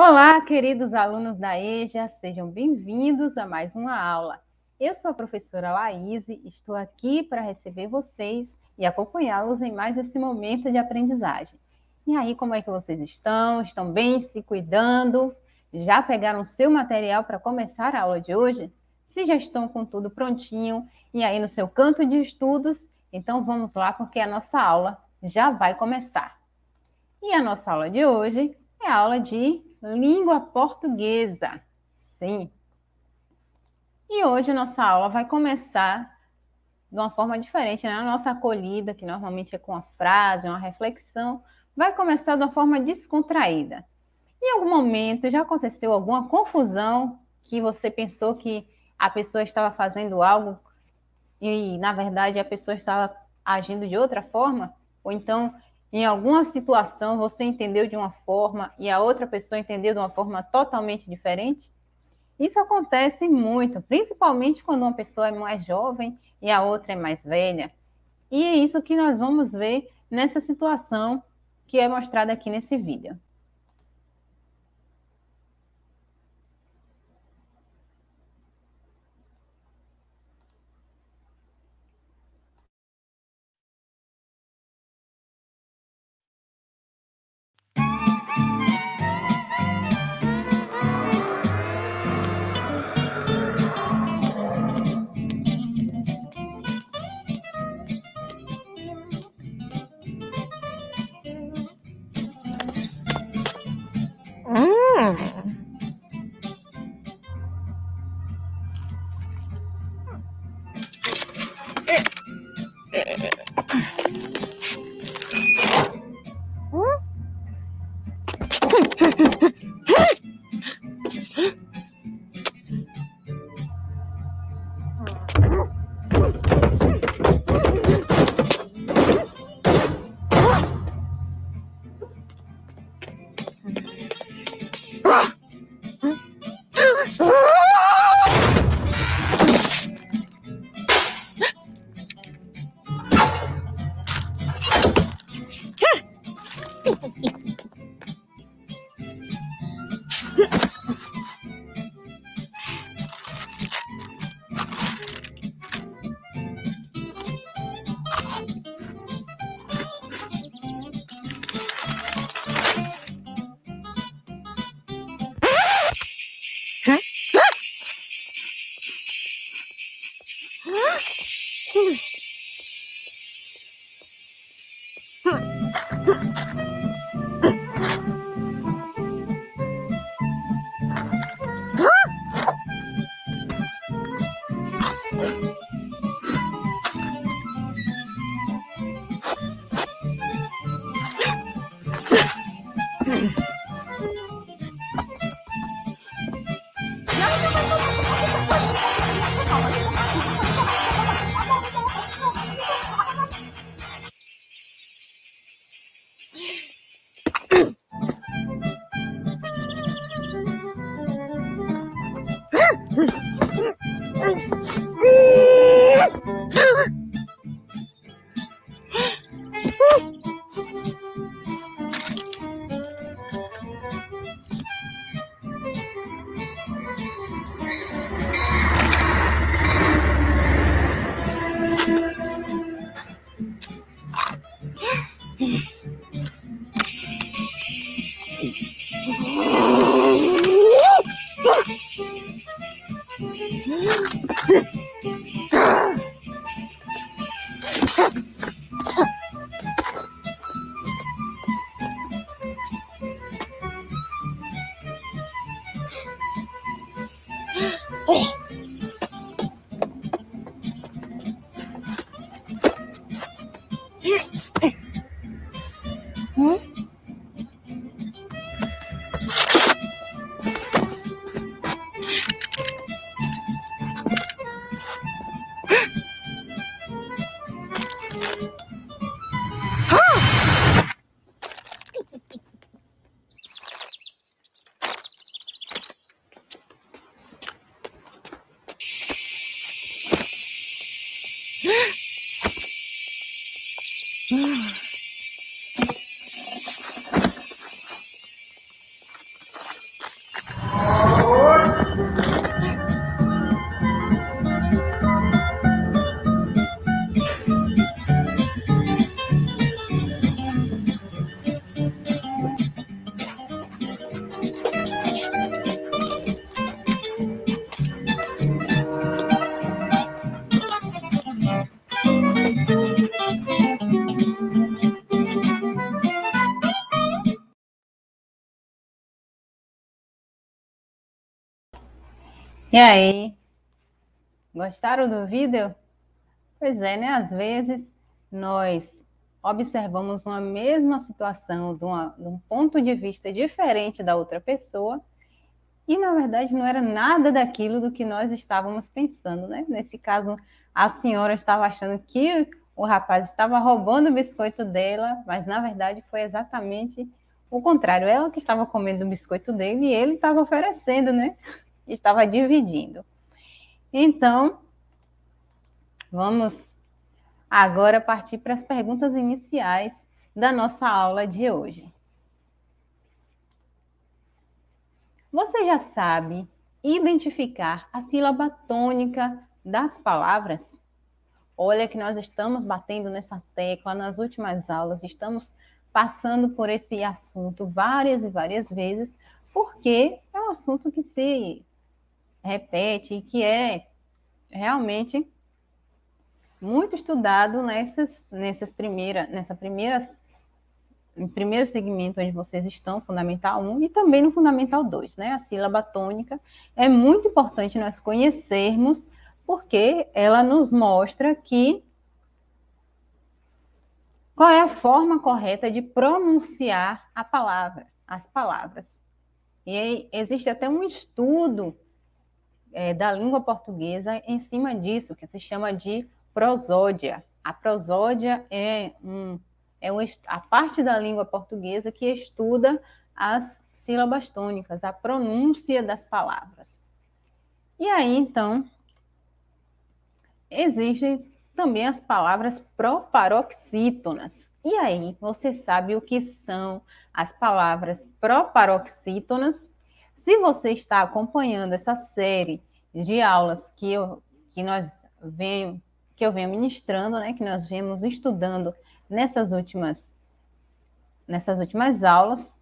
Olá, queridos alunos da EJA, sejam bem-vindos a mais uma aula. Eu sou a professora Laís e estou aqui para receber vocês e acompanhá-los em mais esse momento de aprendizagem. E aí, como é que vocês estão? Estão bem se cuidando? Já pegaram seu material para começar a aula de hoje? Se já estão com tudo prontinho e aí no seu canto de estudos, então vamos lá porque a nossa aula já vai começar. E a nossa aula de hoje é a aula de língua portuguesa. Sim. E hoje a nossa aula vai começar de uma forma diferente, né? A nossa acolhida, que normalmente é com uma frase, uma reflexão, vai começar de uma forma descontraída. Em algum momento já aconteceu alguma confusão que você pensou que a pessoa estava fazendo algo e, na verdade, a pessoa estava agindo de outra forma? Ou então em alguma situação você entendeu de uma forma e a outra pessoa entendeu de uma forma totalmente diferente? Isso acontece muito, principalmente quando uma pessoa é mais jovem e a outra é mais velha. E é isso que nós vamos ver nessa situação que é mostrada aqui nesse vídeo. Yeah. E aí? Gostaram do vídeo? Pois é, né? Às vezes nós observamos uma mesma situação de, uma, de, um ponto de vista diferente da outra pessoa e, na verdade, não era nada daquilo do que nós estávamos pensando, né? Nesse caso, a senhora estava achando que o rapaz estava roubando o biscoito dela, mas, na verdade, foi exatamente o contrário. Ela que estava comendo o biscoito dele e ele estava oferecendo, né? estava dividindo. Então, vamos agora partir para as perguntas iniciais da nossa aula de hoje. Você já sabe identificar a sílaba tônica das palavras? Olha que nós estamos batendo nessa tecla nas últimas aulas, estamos passando por esse assunto várias e várias vezes, porque é um assunto que se repete e que é realmente muito estudado nessas, nessas primeira, nessa primeira, primeiro segmento onde vocês estão, Fundamental 1, e também no Fundamental 2, né? A sílaba tônica é muito importante nós conhecermos, porque ela nos mostra que qual é a forma correta de pronunciar a palavra, as palavras. E aí existe até um estudo é, da língua portuguesa em cima disso, que se chama de prosódia. A prosódia é, um, é um, a parte da língua portuguesa que estuda as sílabas tônicas, a pronúncia das palavras. E aí, então, existem também as palavras proparoxítonas. E aí, você sabe o que são as palavras proparoxítonas? Se você está acompanhando essa série de aulas que eu, que nós venho, que eu venho ministrando, né, que nós vemos estudando nessas últimas nessas últimas aulas,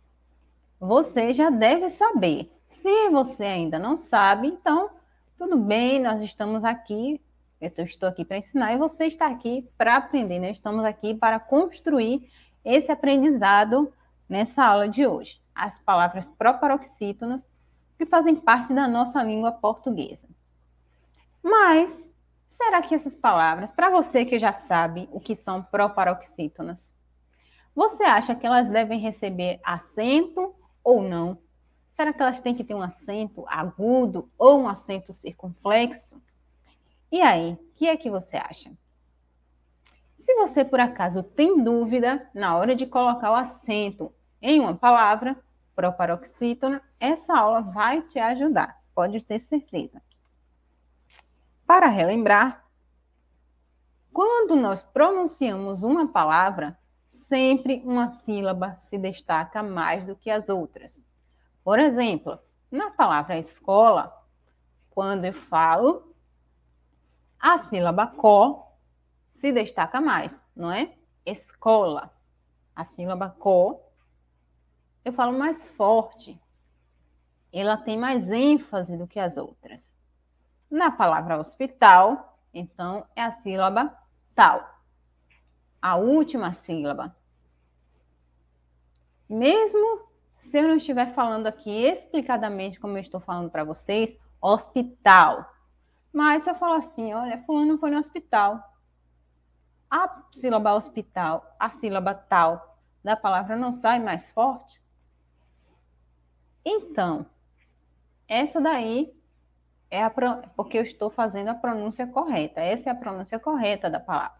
você já deve saber. Se você ainda não sabe, então tudo bem, nós estamos aqui, eu estou aqui para ensinar e você está aqui para aprender. Nós né? estamos aqui para construir esse aprendizado nessa aula de hoje as palavras proparoxítonas, que fazem parte da nossa língua portuguesa. Mas, será que essas palavras, para você que já sabe o que são proparoxítonas, você acha que elas devem receber acento ou não? Será que elas têm que ter um acento agudo ou um acento circunflexo? E aí, o que é que você acha? Se você por acaso tem dúvida na hora de colocar o acento em uma palavra, proparoxítona, essa aula vai te ajudar, pode ter certeza. Para relembrar, quando nós pronunciamos uma palavra, sempre uma sílaba se destaca mais do que as outras. Por exemplo, na palavra escola, quando eu falo, a sílaba có se destaca mais, não é? Escola. A sílaba có eu falo mais forte, ela tem mais ênfase do que as outras. Na palavra hospital, então, é a sílaba tal, a última sílaba. Mesmo se eu não estiver falando aqui explicadamente, como eu estou falando para vocês, hospital. Mas se eu falar assim, olha, fulano foi no hospital. A sílaba hospital, a sílaba tal da palavra não sai mais forte? Então, essa daí é a porque eu estou fazendo a pronúncia correta. Essa é a pronúncia correta da palavra.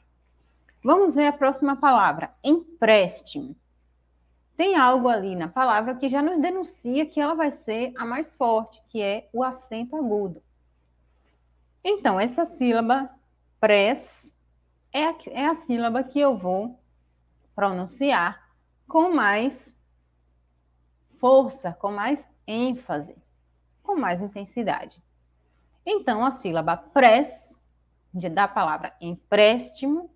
Vamos ver a próxima palavra, empréstimo. Tem algo ali na palavra que já nos denuncia que ela vai ser a mais forte, que é o acento agudo. Então, essa sílaba press é a, é a sílaba que eu vou pronunciar com mais força, com mais ênfase, com mais intensidade. Então, a sílaba press, da palavra empréstimo,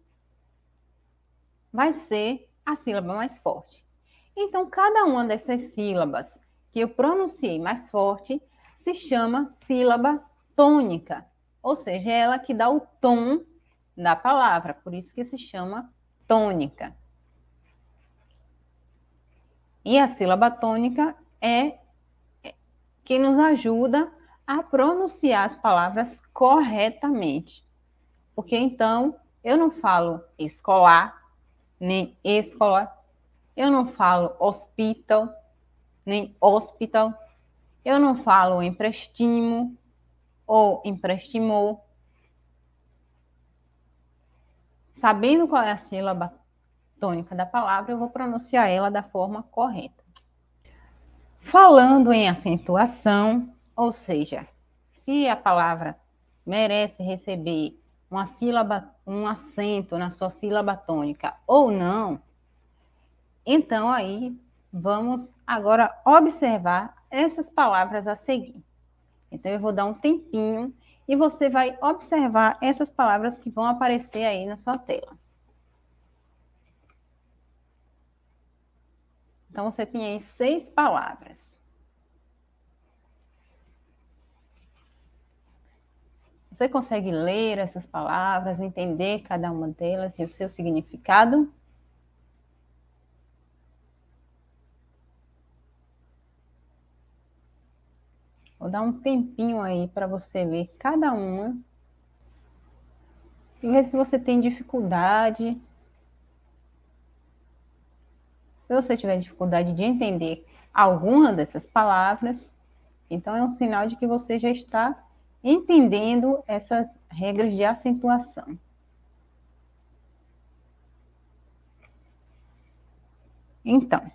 vai ser a sílaba mais forte. Então, cada uma dessas sílabas que eu pronunciei mais forte se chama sílaba tônica, ou seja, é ela que dá o tom da palavra, por isso que se chama tônica. E a sílaba tônica é que nos ajuda a pronunciar as palavras corretamente. Porque então eu não falo escolar, nem escola, eu não falo hospital, nem hospital, eu não falo emprestimo ou emprestimou. Sabendo qual é a sílaba tônica da palavra, eu vou pronunciar ela da forma correta. Falando em acentuação, ou seja, se a palavra merece receber uma sílaba, um acento na sua sílaba tônica ou não, então aí vamos agora observar essas palavras a seguir. Então eu vou dar um tempinho e você vai observar essas palavras que vão aparecer aí na sua tela. Então, você tem aí seis palavras. Você consegue ler essas palavras, entender cada uma delas e o seu significado? Vou dar um tempinho aí para você ver cada uma e ver se você tem dificuldade se você tiver dificuldade de entender alguma dessas palavras, então é um sinal de que você já está entendendo essas regras de acentuação. Então,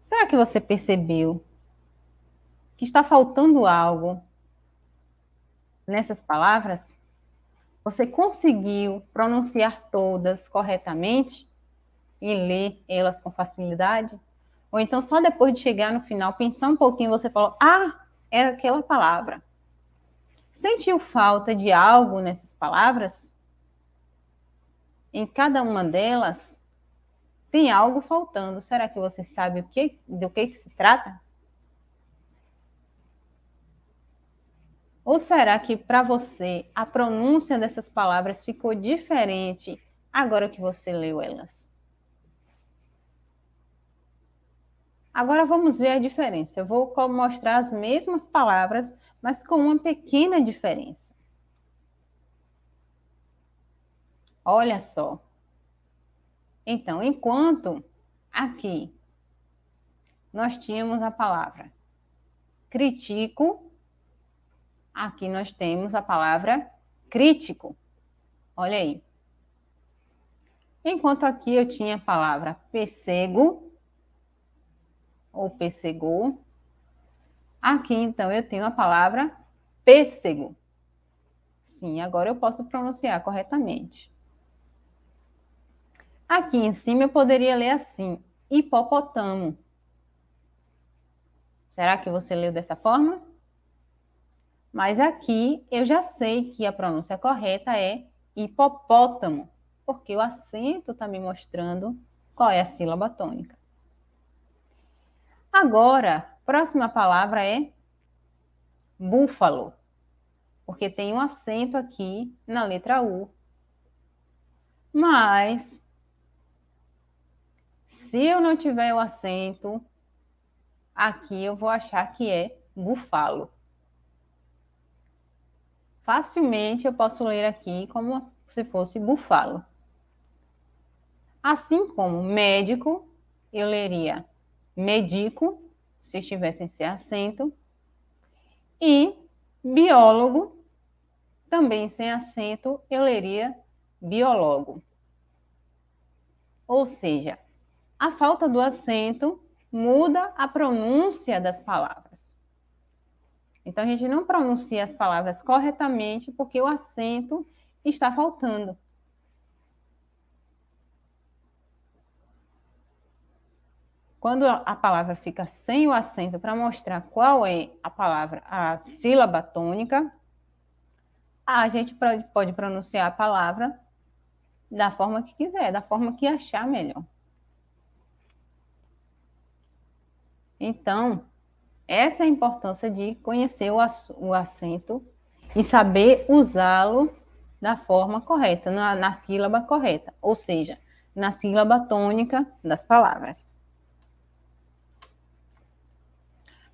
será que você percebeu que está faltando algo nessas palavras? Você conseguiu pronunciar todas corretamente? e ler elas com facilidade? Ou então só depois de chegar no final, pensar um pouquinho, você falou "Ah, era aquela palavra". Sentiu falta de algo nessas palavras? Em cada uma delas tem algo faltando. Será que você sabe o que do que, que se trata? Ou será que para você a pronúncia dessas palavras ficou diferente agora que você leu elas? Agora vamos ver a diferença. Eu vou mostrar as mesmas palavras, mas com uma pequena diferença. Olha só. Então, enquanto aqui nós tínhamos a palavra critico, aqui nós temos a palavra crítico. Olha aí. Enquanto aqui eu tinha a palavra pessego, ou pêssego. Aqui, então, eu tenho a palavra pêssego. Sim, agora eu posso pronunciar corretamente. Aqui em cima eu poderia ler assim: hipopotamo. Será que você leu dessa forma? Mas aqui eu já sei que a pronúncia correta é hipopótamo, porque o acento está me mostrando qual é a sílaba tônica. Agora, próxima palavra é búfalo, porque tem um acento aqui na letra U. Mas, se eu não tiver o acento, aqui eu vou achar que é bufalo. Facilmente eu posso ler aqui como se fosse bufalo. Assim como médico, eu leria medico, se estiver sem ser acento, e biólogo, também sem acento, eu leria biólogo. Ou seja, a falta do acento muda a pronúncia das palavras. Então, a gente não pronuncia as palavras corretamente porque o acento está faltando. Quando a palavra fica sem o acento para mostrar qual é a palavra, a sílaba tônica, a gente pode pronunciar a palavra da forma que quiser, da forma que achar melhor. Então, essa é a importância de conhecer o, o acento e saber usá-lo da forma correta, na, na sílaba correta, ou seja, na sílaba tônica das palavras.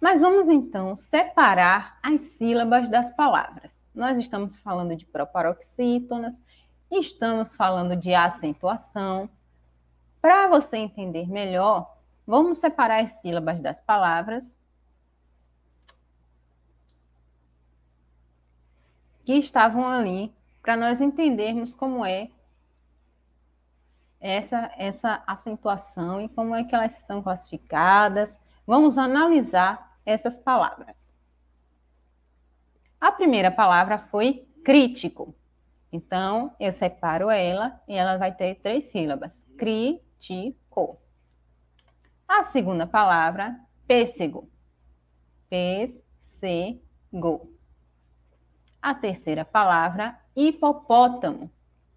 Mas vamos então separar as sílabas das palavras. Nós estamos falando de proparoxítonas, estamos falando de acentuação. Para você entender melhor, vamos separar as sílabas das palavras que estavam ali para nós entendermos como é essa, essa acentuação e como é que elas são classificadas. Vamos analisar essas palavras. A primeira palavra foi crítico. Então, eu separo ela e ela vai ter três sílabas. crítico. A segunda palavra, pêssego. Pêssego. A terceira palavra, hipopótamo.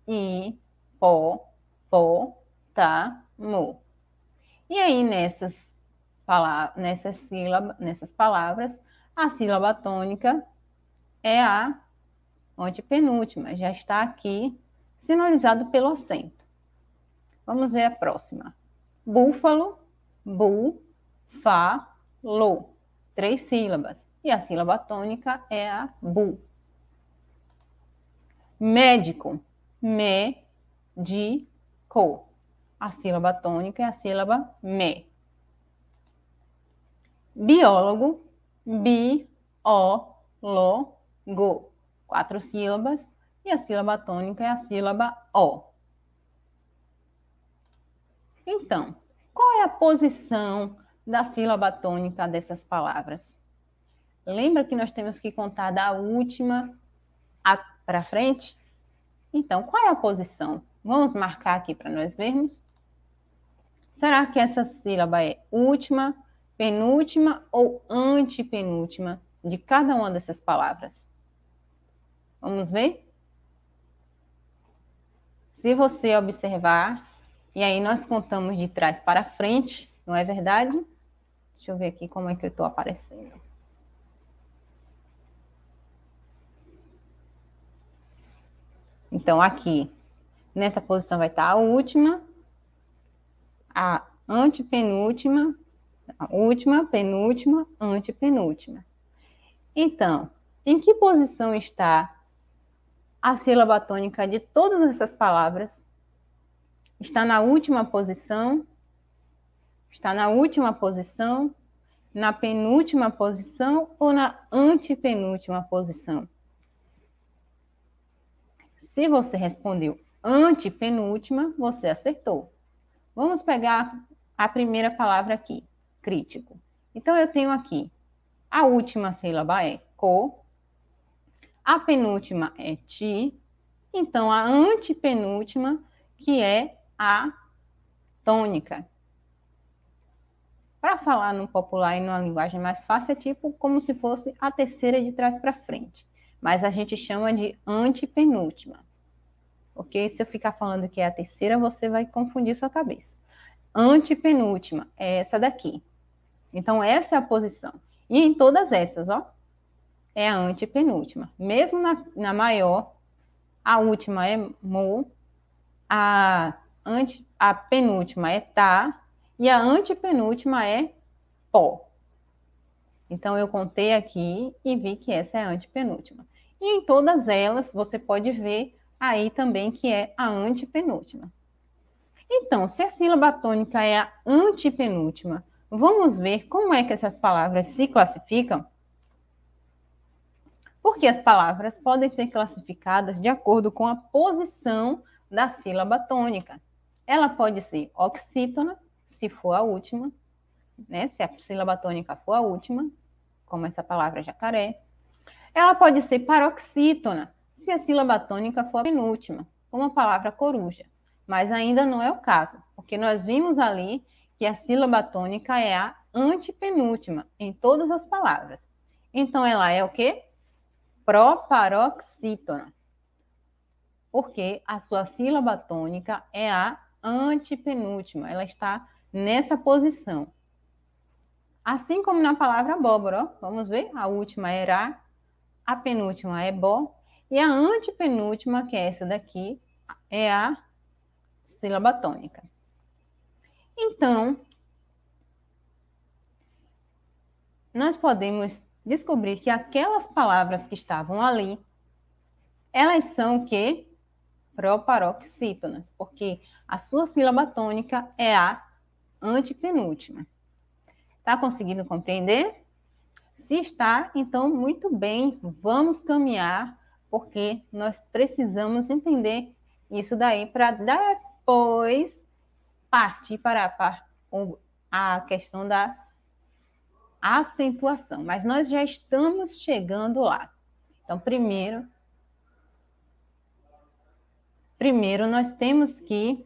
Hipopótamo. E aí, nessas nessas nessas palavras, a sílaba tônica é a antepenúltima, já está aqui sinalizado pelo acento. Vamos ver a próxima. Búfalo, bu, fa, lo. Três sílabas. E a sílaba tônica é a bu. Médico, me, di, co. A sílaba tônica é a sílaba me biólogo, bi, o, lo, go. Quatro sílabas e a sílaba tônica é a sílaba o. Então, qual é a posição da sílaba tônica dessas palavras? Lembra que nós temos que contar da última para frente? Então, qual é a posição? Vamos marcar aqui para nós vermos. Será que essa sílaba é última, penúltima ou antepenúltima de cada uma dessas palavras. Vamos ver? Se você observar, e aí nós contamos de trás para frente, não é verdade? Deixa eu ver aqui como é que eu estou aparecendo. Então, aqui, nessa posição vai estar a última, a antepenúltima última, penúltima, antepenúltima. Então, em que posição está a sílaba tônica de todas essas palavras? Está na última posição? Está na última posição? Na penúltima posição ou na antepenúltima posição? Se você respondeu antepenúltima, você acertou. Vamos pegar a primeira palavra aqui crítico. Então, eu tenho aqui a última sílaba é co, a penúltima é ti, então a antepenúltima, que é a tônica. Para falar no popular e numa linguagem mais fácil, é tipo como se fosse a terceira de trás para frente, mas a gente chama de antepenúltima. Ok? Se eu ficar falando que é a terceira, você vai confundir sua cabeça. Antepenúltima é essa daqui. Então, essa é a posição. E em todas essas, ó, é a antepenúltima. Mesmo na, na maior, a última é mu, a, ante, a penúltima é tá, e a antepenúltima é pó. Então, eu contei aqui e vi que essa é a antepenúltima. E em todas elas, você pode ver aí também que é a antepenúltima. Então, se a sílaba tônica é a antepenúltima Vamos ver como é que essas palavras se classificam? Porque as palavras podem ser classificadas de acordo com a posição da sílaba tônica. Ela pode ser oxítona, se for a última, né? se a sílaba tônica for a última, como essa palavra jacaré. Ela pode ser paroxítona, se a sílaba tônica for a penúltima, como a palavra coruja. Mas ainda não é o caso, porque nós vimos ali que a sílaba tônica é a antepenúltima em todas as palavras. Então, ela é o quê? Proparoxítona. Porque a sua sílaba tônica é a antepenúltima. Ela está nessa posição. Assim como na palavra abóbora, ó, vamos ver? A última é a penúltima é bó, e a antepenúltima, que é essa daqui, é a sílaba tônica. Então, nós podemos descobrir que aquelas palavras que estavam ali, elas são que proparoxítonas, porque a sua sílaba tônica é a antepenúltima. Tá conseguindo compreender? Se está, então muito bem, vamos caminhar, porque nós precisamos entender isso daí para depois partir para a, a questão da acentuação, mas nós já estamos chegando lá. Então, primeiro, primeiro nós temos que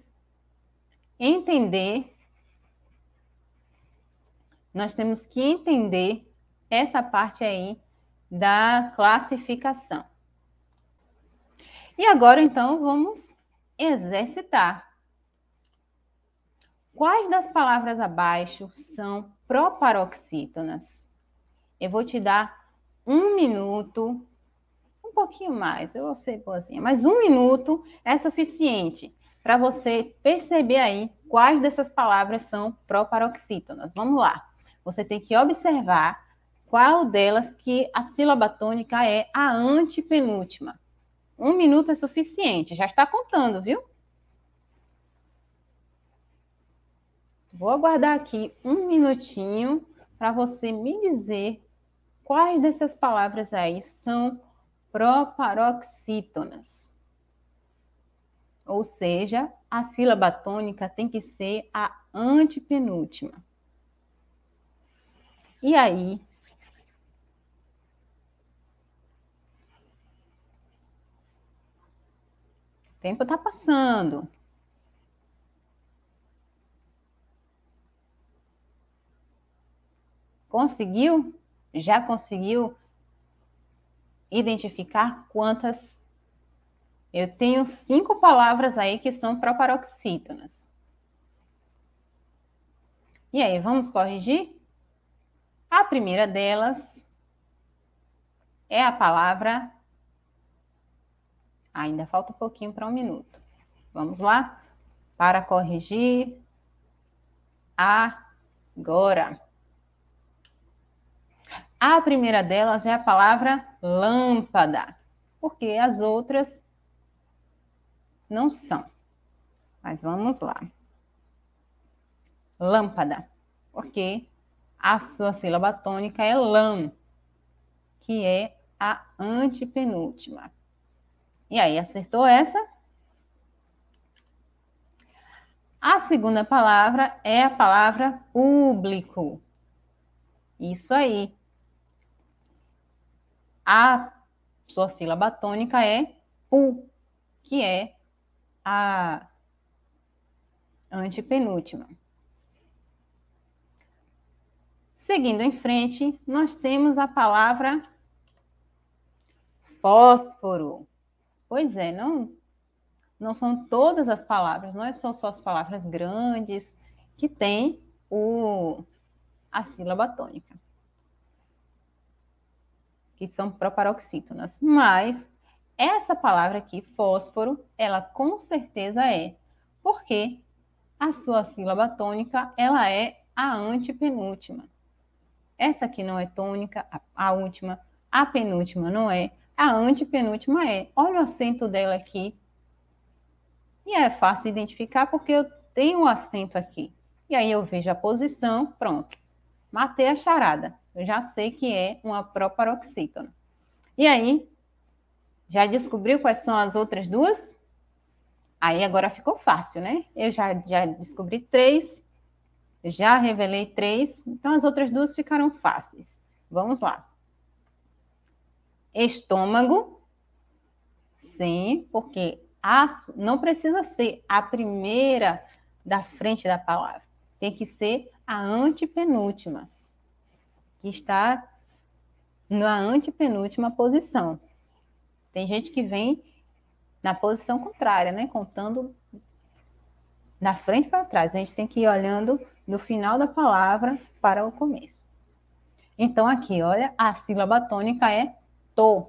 entender nós temos que entender essa parte aí da classificação. E agora, então, vamos exercitar. Quais das palavras abaixo são proparoxítonas? Eu vou te dar um minuto, um pouquinho mais, eu vou ser boazinha, mas um minuto é suficiente para você perceber aí quais dessas palavras são proparoxítonas. Vamos lá. Você tem que observar qual delas que a sílaba tônica é a antepenúltima. Um minuto é suficiente, já está contando, viu? Vou aguardar aqui um minutinho para você me dizer quais dessas palavras aí são proparoxítonas. Ou seja, a sílaba tônica tem que ser a antepenúltima. E aí? O tempo está passando. Conseguiu? Já conseguiu identificar quantas? Eu tenho cinco palavras aí que são proparoxítonas. E aí, vamos corrigir? A primeira delas é a palavra. Ainda falta um pouquinho para um minuto. Vamos lá? Para corrigir. Agora. A primeira delas é a palavra lâmpada, porque as outras não são. Mas vamos lá. Lâmpada, porque a sua sílaba tônica é lã, que é a antepenúltima. E aí, acertou essa? A segunda palavra é a palavra público. Isso aí, a sua sílaba tônica é pu, que é a antepenúltima. Seguindo em frente, nós temos a palavra fósforo. Pois é, não não são todas as palavras, não é são só as palavras grandes que têm o, a sílaba tônica que são proparoxítonas. Mas essa palavra aqui, fósforo, ela com certeza é, porque a sua sílaba tônica, ela é a antepenúltima. Essa aqui não é tônica, a, a última, a penúltima não é, a antepenúltima é. Olha o acento dela aqui. E é fácil identificar porque eu tenho o um acento aqui. E aí eu vejo a posição, pronto. Matei a charada. Eu já sei que é uma proparoxítona. E aí, já descobriu quais são as outras duas? Aí agora ficou fácil, né? Eu já, já descobri três, já revelei três, então as outras duas ficaram fáceis. Vamos lá. Estômago. Sim, porque a, não precisa ser a primeira da frente da palavra. Tem que ser a antepenúltima que está na antepenúltima posição. Tem gente que vem na posição contrária, né? Contando da frente para trás. A gente tem que ir olhando do final da palavra para o começo. Então, aqui, olha, a sílaba tônica é to.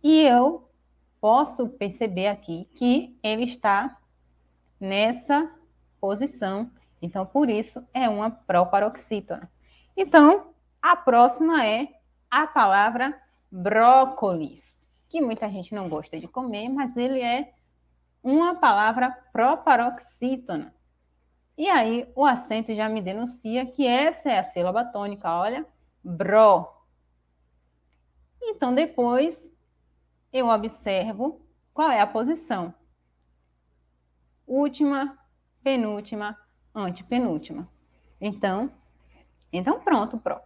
E eu posso perceber aqui que ele está nessa posição. Então, por isso, é uma proparoxítona. Então, a próxima é a palavra brócolis, que muita gente não gosta de comer, mas ele é uma palavra proparoxítona. E aí o acento já me denuncia que essa é a sílaba tônica, olha, bro. Então depois eu observo qual é a posição. Última, penúltima, antepenúltima. Então, então pronto, pro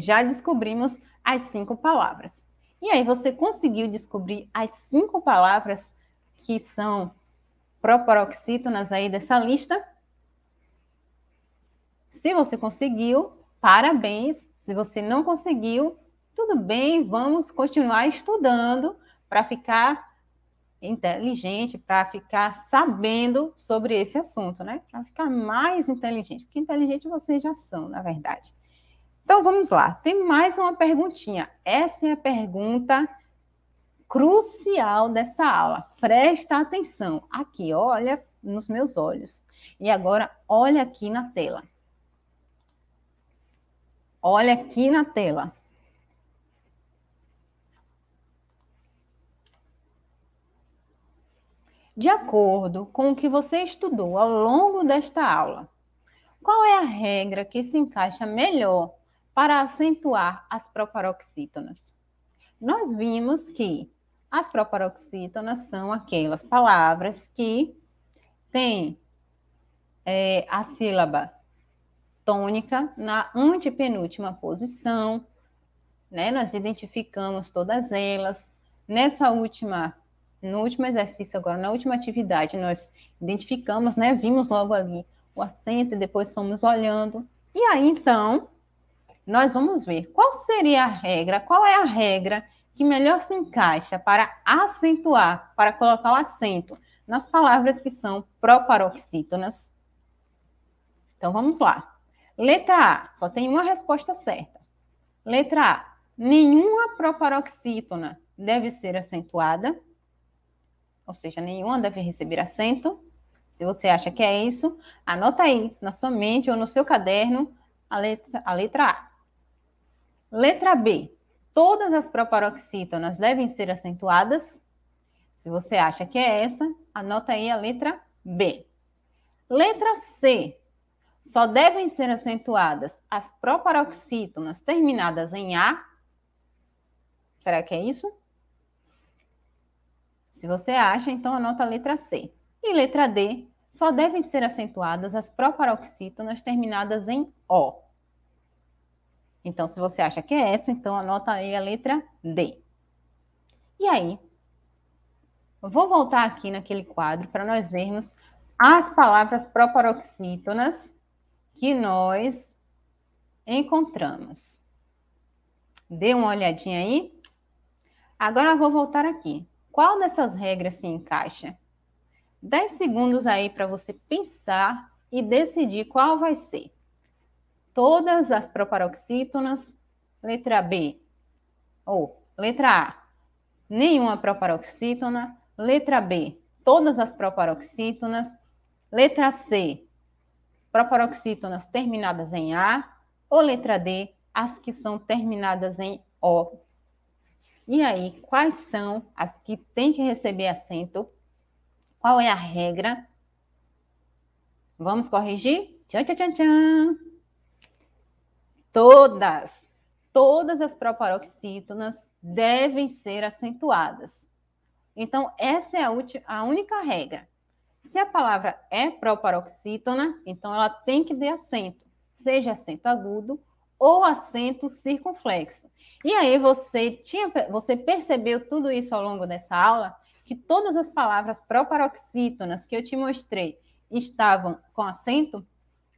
já descobrimos as cinco palavras. E aí você conseguiu descobrir as cinco palavras que são proparoxítonas aí dessa lista? Se você conseguiu, parabéns. Se você não conseguiu, tudo bem, vamos continuar estudando para ficar inteligente, para ficar sabendo sobre esse assunto, né? Para ficar mais inteligente, porque inteligente vocês já são, na verdade. Então vamos lá, tem mais uma perguntinha. Essa é a pergunta crucial dessa aula. Presta atenção. Aqui, olha nos meus olhos. E agora olha aqui na tela. Olha aqui na tela. De acordo com o que você estudou ao longo desta aula, qual é a regra que se encaixa melhor para acentuar as proparoxítonas. Nós vimos que as proparoxítonas são aquelas palavras que têm é, a sílaba tônica na antepenúltima posição, né? Nós identificamos todas elas. Nessa última, no último exercício agora, na última atividade, nós identificamos, né? Vimos logo ali o acento e depois fomos olhando. E aí, então, nós vamos ver qual seria a regra, qual é a regra que melhor se encaixa para acentuar, para colocar o acento nas palavras que são proparoxítonas. Então vamos lá. Letra A, só tem uma resposta certa. Letra A, nenhuma proparoxítona deve ser acentuada, ou seja, nenhuma deve receber acento. Se você acha que é isso, anota aí na sua mente ou no seu caderno a letra, a letra A. Letra B. Todas as proparoxítonas devem ser acentuadas. Se você acha que é essa, anota aí a letra B. Letra C. Só devem ser acentuadas as proparoxítonas terminadas em A. Será que é isso? Se você acha, então anota a letra C. E letra D, só devem ser acentuadas as proparoxítonas terminadas em O. Então, se você acha que é essa, então anota aí a letra D. E aí, vou voltar aqui naquele quadro para nós vermos as palavras proparoxítonas que nós encontramos. Dê uma olhadinha aí. Agora vou voltar aqui. Qual dessas regras se encaixa? 10 segundos aí para você pensar e decidir qual vai ser todas as proparoxítonas? Letra B. Ou letra A. Nenhuma proparoxítona. Letra B. Todas as proparoxítonas. Letra C. Proparoxítonas terminadas em A. Ou letra D. As que são terminadas em O. E aí, quais são as que têm que receber acento? Qual é a regra? Vamos corrigir? Tchan, tchan, tchan, tchan. Todas, todas as proparoxítonas devem ser acentuadas. Então, essa é a, a única regra. Se a palavra é proparoxítona, então ela tem que ter acento, seja acento agudo ou acento circunflexo. E aí você tinha, você percebeu tudo isso ao longo dessa aula, que todas as palavras proparoxítonas que eu te mostrei estavam com acento?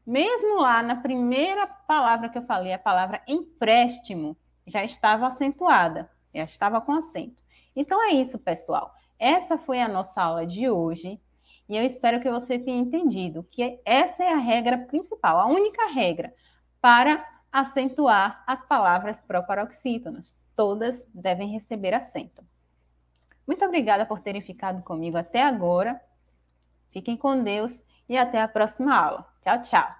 mesmo lá na primeira palavra que eu falei, a palavra empréstimo, já estava acentuada, já estava com acento. Então é isso, pessoal. Essa foi a nossa aula de hoje e eu espero que você tenha entendido que essa é a regra principal, a única regra para acentuar as palavras proparoxítonas. Todas devem receber acento. Muito obrigada por terem ficado comigo até agora. Fiquem com Deus e até a próxima aula. Tchau, tchau.